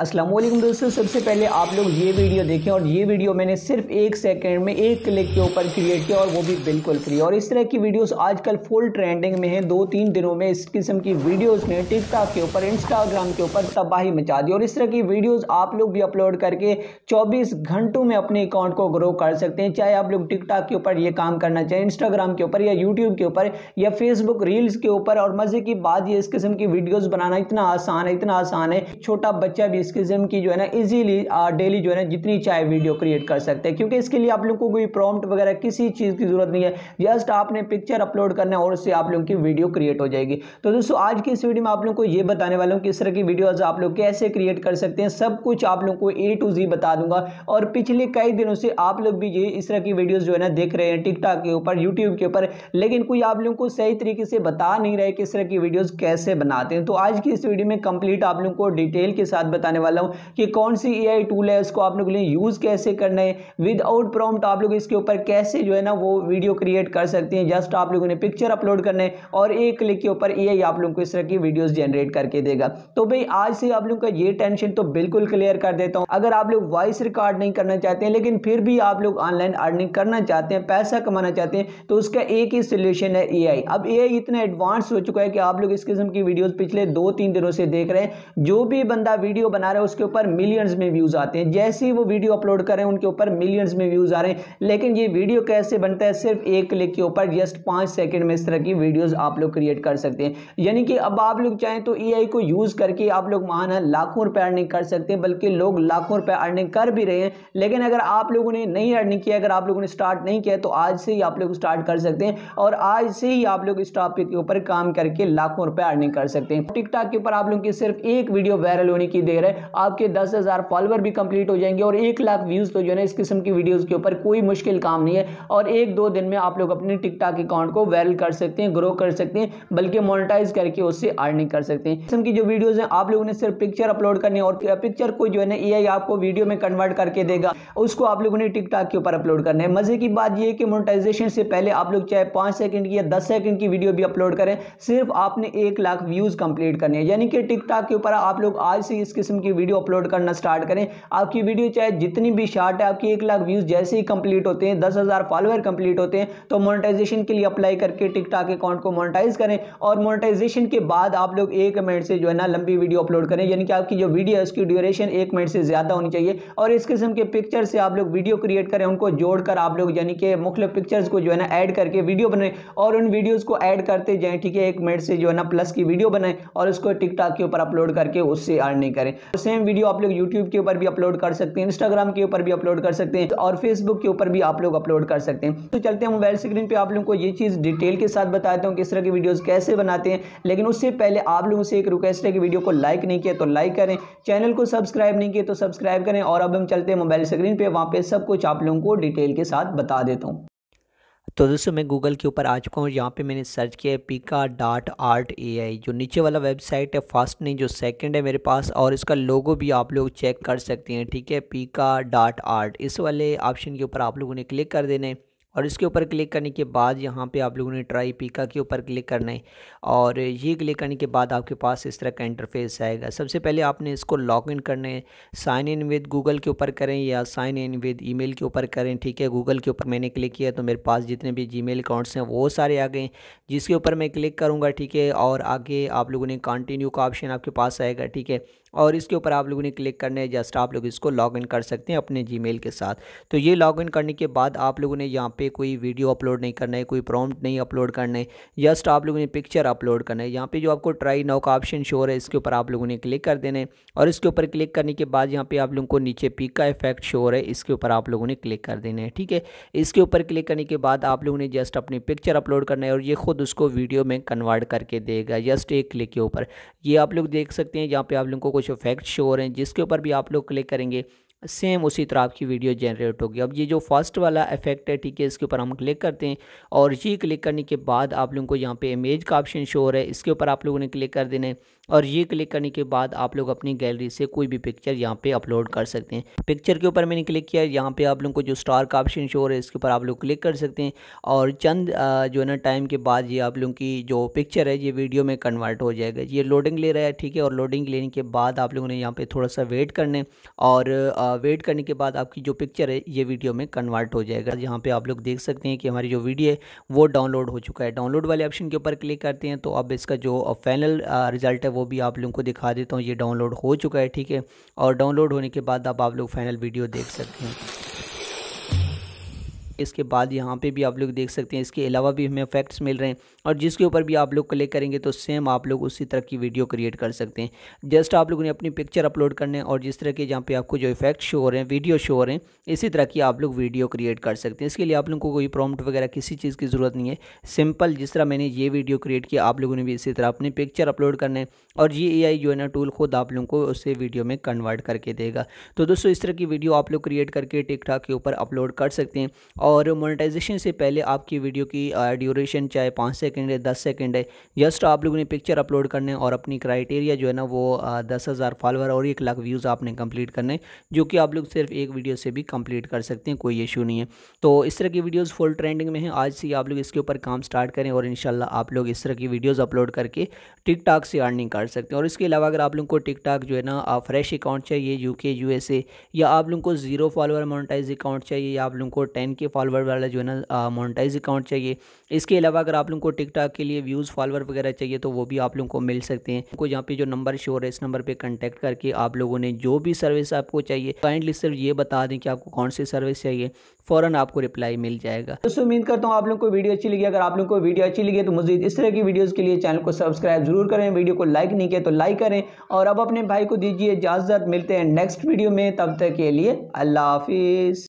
असलम दोस्तों सबसे पहले आप लोग ये वीडियो देखें और ये वीडियो मैंने सिर्फ एक सेकंड में एक क्लिक के ऊपर क्रिएट किया और वो भी बिल्कुल फ्री और इस तरह की वीडियोस आजकल फुल ट्रेंडिंग में हैं दो तीन दिनों में इस किस्म की वीडियोस ने टिकटॉक के ऊपर इंस्टाग्राम के ऊपर तबाही मचा दी और इस तरह की वीडियोज़ आप लोग भी अपलोड करके चौबीस घंटों में अपने अकाउंट को ग्रो कर सकते हैं चाहे आप लोग टिकटॉक के ऊपर ये काम करना चाहें इंस्टाग्राम के ऊपर या यूट्यूब के ऊपर या फेसबुक रील्स के ऊपर और मज़े की बात ये इस किस्म की वीडियोज़ बनाना इतना आसान है इतना आसान है छोटा बच्चा भी इस किस्म की जो है ना इजीली डेली जो है ना जितनी चाहे वीडियो क्रिएट कर सकते हैं क्योंकि इसके लिए आप लोगों को कोई प्रॉम्प्ट वगैरह किसी चीज़ की ज़रूरत नहीं है जस्ट आपने पिक्चर अपलोड करना है और उससे आप लोगों की वीडियो क्रिएट हो जाएगी तो दोस्तों आज की इस वीडियो में आप लोग को ये बताने वाला हूँ कि इस तरह की वीडियोज़ आप लोग कैसे क्रिएट कर सकते हैं सब कुछ आप लोग को ए टू जी बता दूंगा और पिछले कई दिनों से आप लोग भी ये इस तरह की वीडियोज़ जो है ना देख रहे हैं टिकटॉक के ऊपर यूट्यूब के ऊपर लेकिन कोई आप लोगों को सही तरीके से बता नहीं रहे किस तरह की वीडियोज़ कैसे बनाते हैं तो आज की इस वीडियो में कंप्लीट आप लोगों को डिटेल के साथ बताने बताने वाला हूँ कि कौन सी ए टूल है उसको आप लोग ने यूज़ कैसे करना है विदाउट प्रॉम्प्ट आप लोग इसके ऊपर कैसे जो है ना वो वीडियो क्रिएट कर सकते हैं जस्ट आप लोगों ने पिक्चर अपलोड करना है और एक क्लिक के ऊपर ए आप लोगों को इस तरह की वीडियोज़ जनरेट करके देगा तो भाई आज से आप लोगों का ये टेंशन तो बिल्कुल क्लियर कर देता हूँ अगर आप लोग वॉइस रिकॉर्ड नहीं करना चाहते हैं लेकिन फिर भी आप लोग ऑनलाइन अर्निंग करना चाहते हैं पैसा कमाना चाहते हैं तो उसका एक ही सोल्यूशन है ए अब ए इतना एडवांस हो चुका है कि आप लोग इस किस्म की वीडियोज़ पिछले दो तीन दिनों से देख रहे हैं जो भी बंदा वीडियो बना बना रहे हैं उसके ऊपर मिलियंस में व्यूज़ आते हैं जैसे ही वो वीडियो अपलोड कर रहे हैं उनके ऊपर मिलियंस में व्यूज़ आ रहे हैं लेकिन ये वीडियो कैसे बनता है सिर्फ एक क्लिक के ऊपर जस्ट पांच सेकंड में इस तरह की वीडियोज़ आप लोग क्रिएट कर सकते हैं यानी कि अब आप लोग चाहें तो ई को यूज़ करके आप लोग महान लाखों रुपये अर्निंग कर सकते हैं बल्कि लोग लाखों रुपये अर्निंग कर भी रहे हैं लेकिन अगर आप लोगों ने नहीं अर्निंग किया अगर आप लोगों ने स्टार्ट नहीं किया तो आज से ही आप लोग स्टार्ट कर सकते हैं और आज से ही आप लोग इस टॉपिक के ऊपर काम करके लाखों रुपए अर्निंग कर सकते हैं टिकटॉक के ऊपर आप लोगों की सिर्फ एक वीडियो वायरल होने की देर है आपके दस हज़ार फॉलोअर भी कंप्लीट हो जाएंगे और एक लाख व्यूज़ तो जो है इस किस्म की वीडियोस के ऊपर कोई मुश्किल काम नहीं है और एक दो दिन में आप लोग अपने टिकटॉक अकाउंट को वायरल कर सकते हैं ग्रो कर सकते हैं बल्कि मोनिटाइज करके उससे अर्निंग कर सकते हैं किस्म की जो वीडियोज़ हैं आप लोगों ने सिर्फ पिक्चर अपलोड करनी और पिक्चर को जो है ना ए आपको वीडियो में कन्वर्ट करके देगा उसको आप लोगों ने टिकटॉक के ऊपर अपलोड करना है मज़े की बात यह है कि मोनिटाइजेशन से पहले आप लोग चाहे पाँच सेकेंड की या दस सेकेंड की वीडियो भी अपलोड करें सिर्फ आपने एक लाख व्यूज़ कंप्लीट करने हैं यानी कि टिकटॉक के ऊपर आप लोग आज से इस किस्म की की वीडियो अपलोड करना स्टार्ट करें आपकी वीडियो चाहे जितनी भी शार्ट है आपकी एक लाख व्यूज़ जैसे ही कंप्लीट होते हैं दस हज़ार फॉलोअर कंप्लीट होते हैं तो मोनेटाइजेशन के लिए अप्लाई करके टिकटॉक अकाउंट को मोनेटाइज करें और मोनेटाइजेशन के बाद आप लोग एक मिनट से जो है ना लंबी वीडियो अपलोड करें यानी कि आपकी जो वीडियो है उसकी ड्यूरेशन एक मिनट से ज़्यादा होनी चाहिए और इस किस्म के पिक्चर से आप लोग वीडियो क्रिएट करें उनको जोड़कर आप लोग यानी कि मुख्य पिक्चर्स को जो है ना ऐड करके वीडियो बनाएं और उन वीडियोज़ को ऐड करते जाएँ ठीक है एक मिनट से जो है ना प्लस की वीडियो बनाएं और उसको टिकटॉक के ऊपर अपलोड करके उससे अर्निंग करें तो सेम वीडियो आप लोग यूट्यूब के ऊपर भी अपलोड कर सकते हैं इंस्टाग्राम के ऊपर भी अपलोड कर सकते हैं और फेसबुक के ऊपर भी आप लोग अपलोड कर सकते हैं तो चलते हैं मोबाइल स्क्रीन पर आप लोग को ये चीज़ डिटेल के साथ बताता हूँ किस तरह की वीडियोज़ कैसे बनाते हैं लेकिन उससे पहले आप लोगों से एक रिक्वेस्ट है कि वीडियो को लाइक नहीं किया तो लाइक करें चैनल को सब्सक्राइब नहीं किया तो सब्सक्राइब करें और अब हम चलते हैं मोबाइल स्क्रीन पर वहाँ पर सब कुछ आप लोगों को डिटेल के साथ बता देता हूँ तो दोस्तों मैं गूगल के ऊपर आ चुका हूँ यहाँ पे मैंने सर्च किया है पिका डॉट आर्ट ए आई जो नीचे वाला वेबसाइट है फर्स्ट नहीं जो सेकंड है मेरे पास और इसका लोगो भी आप लोग चेक कर सकते हैं ठीक है पिका डॉट आर्ट इस वाले ऑप्शन के ऊपर आप लोगों ने क्लिक कर देना है और इसके ऊपर क्लिक करने के बाद यहाँ पे आप लोगों ने ट्राई पीका के ऊपर क्लिक करना है और ये क्लिक करने के बाद आपके पास इस तरह का इंटरफेस आएगा सबसे पहले आपने इसको लॉग इन करना है साइन इन विद गूगल के ऊपर करें या साइन इन विद ई के ऊपर करें ठीक है गूगल के ऊपर मैंने क्लिक किया तो मेरे पास जितने भी जी अकाउंट्स हैं वो सारे आ गए जिसके ऊपर मैं क्लिक करूँगा ठीक है और आगे आप लोगों ने कंटिन्यू का ऑप्शन आपके पास आएगा ठीक है और इसके ऊपर आप लोगों ने क्लिक करने है जस्ट आप लोग इसको लॉगिन कर सकते हैं अपने जीमेल के साथ तो ये लॉगिन करने के बाद आप लोगों ने यहाँ पे कोई वीडियो अपलोड नहीं करना है कोई प्रॉम्प्ट नहीं अपलोड करना है जस्ट आप लोगों ने पिक्चर अपलोड करना है यहाँ पे जो आपको ट्राई नाउ का ऑप्शन शोर है इसके ऊपर आप लोगों ने क्लिक कर देना है और इसके ऊपर क्लिक करने के बाद यहाँ पे आप लोगों को नीचे पी का इफेक्ट शोर है इसके ऊपर आप लोगों ने क्लिक कर देना है ठीक है इसके ऊपर क्लिक करने के बाद आप लोगों ने जस्ट अपनी पिक्चर अपलोड करना है और ये खुद उसको वीडियो में कन्वर्ट करके देगा जस्ट एक क्लिक के ऊपर ये आप लोग देख सकते हैं यहाँ पर आप लोगों को कुछ कुछ फैक्ट शो हो रहे हैं जिसके ऊपर भी आप लोग क्लिक करेंगे सेम उसी तरह आपकी वीडियो जनरेट होगी अब ये जो फर्स्ट वाला इफेक्ट है ठीक है इसके ऊपर हम क्लिक करते हैं और ये क्लिक करने के बाद आप लोगों को यहाँ पे इमेज का ऑप्शन शो हो रहा है इसके ऊपर आप लोगों ने क्लिक कर देना है और ये क्लिक करने के बाद आप लोग अपनी गैलरी से कोई भी पिक्चर यहाँ पे अपलोड कर सकते हैं पिक्चर के ऊपर मैंने क्लिक किया यहाँ पे आप लोगों को जो स्टार का ऑप्शन शो है इसके ऊपर आप लोग क्लिक कर सकते हैं और चंद जो है ना टाइम के बाद ये आप लोगों की जो पिक्चर है ये वीडियो में कन्वर्ट हो जाएगा ये लोडिंग ले रहा है ठीक है और लोडिंग लेने के बाद आप लोगों ने यहाँ पर थोड़ा सा वेट करना है और वेट करने के बाद आपकी जो पिक्चर है ये वीडियो में कन्वर्ट हो जाएगा यहाँ पे आप लोग देख सकते हैं कि हमारी जो वीडियो है वो डाउनलोड हो चुका है डाउनलोड वाले ऑप्शन के ऊपर क्लिक करते हैं तो अब इसका जो फाइनल रिज़ल्ट है वो भी आप लोगों को दिखा देता हूँ ये डाउनलोड हो चुका है ठीक है और डाउनलोड होने के बाद अब आप, आप लोग फाइनल वीडियो देख सकते हैं इसके बाद यहाँ पे भी आप लोग देख सकते हैं इसके अलावा भी हमें फैक्ट्स मिल रहे हैं और जिसके ऊपर भी आप लोग क्लिक करेंगे तो सेम आप लोग उसी तरह की वीडियो क्रिएट कर सकते हैं जस्ट आप लोगों ने अपनी पिक्चर अपलोड करने और जिस तरह के जहाँ पे आपको जो इफेक्ट शो हो रहे हैं वीडियो शो हो रहे हैं इसी तरह की आप लोग वीडियो क्रिएट कर सकते हैं इसके लिए आप लोगों को कोई प्रॉम्प्ट वगैरह किसी चीज़ की ज़रूरत नहीं है सिंपल जिस तरह मैंने ये वीडियो क्रिएट किया आप लोगों ने भी इसी तरह अपनी पिक्चर अपलोड करने और ये ए जो है ना टूल खुद आप लोगों को उसे वीडियो में कन्वर्ट करके देगा तो दोस्तों इस तरह की वीडियो आप लोग क्रिएट करके टिकटॉक के ऊपर अपलोड कर सकते हैं और मोनेटाइजेशन से पहले आपकी वीडियो की ड्यूरेशन चाहे पाँच सेकेंड है दस सेकेंड है जस्ट आप लोगों ने पिक्चर अपलोड करने और अपनी क्राइटेरिया जो है ना वो दस हज़ार फॉलोअर और एक लाख व्यूज़ आपने कंप्लीट करने जो कि आप लोग सिर्फ एक वीडियो से भी कंप्लीट कर सकते हैं कोई इशू नहीं है तो इस तरह की वीडियोज़ फुल ट्रेंडिंग में हैं आज से आप लोग इसके ऊपर काम स्टार्ट करें और इन आप लोग इस तरह की वीडियोज़ अपलोड करके टिकटॉक से अर्निंग कर सकते हैं और इसके अलावा अगर आप लोगों को टिकटॉक जो है ना फ्रेश अकाउंट चाहिए यू के या आप लोग को जीरो फॉलोअर मोनिटाइज अकाउंट चाहिए या आप लोगों को टेन के फॉलोअर वाला जो है ना मोनिटाइज अकाउंट चाहिए इसके अलावा अगर आप लोग को टिकटॉक के लिए व्यूज़ फॉलोअर वगैरह चाहिए तो वो भी आप लोगों को मिल सकते हैं आपको यहाँ पे जो नंबर शोर है इस नंबर पर कंटेक्ट करके आप लोगों ने जो भी सर्विस आपको चाहिए काइंडली सिर्फ ये बता दें कि आपको कौन सी सर्विस चाहिए फ़ौरन आपको रिप्लाई मिल जाएगा दोस्तों उम्मीद करता हूँ आप लोग को वीडियो अच्छी लगी अगर आप लोग को वीडियो अच्छी लगी तो मुझे इस तरह की वीडियोज़ के लिए चैनल को सब्सक्राइब जरूर करें वीडियो को लाइक नहीं किया तो लाइक करें और अब अपने भाई को दीजिए इजाज़त मिलते हैं नेक्स्ट वीडियो में तब तक के लिए अल्लाह हाफिज़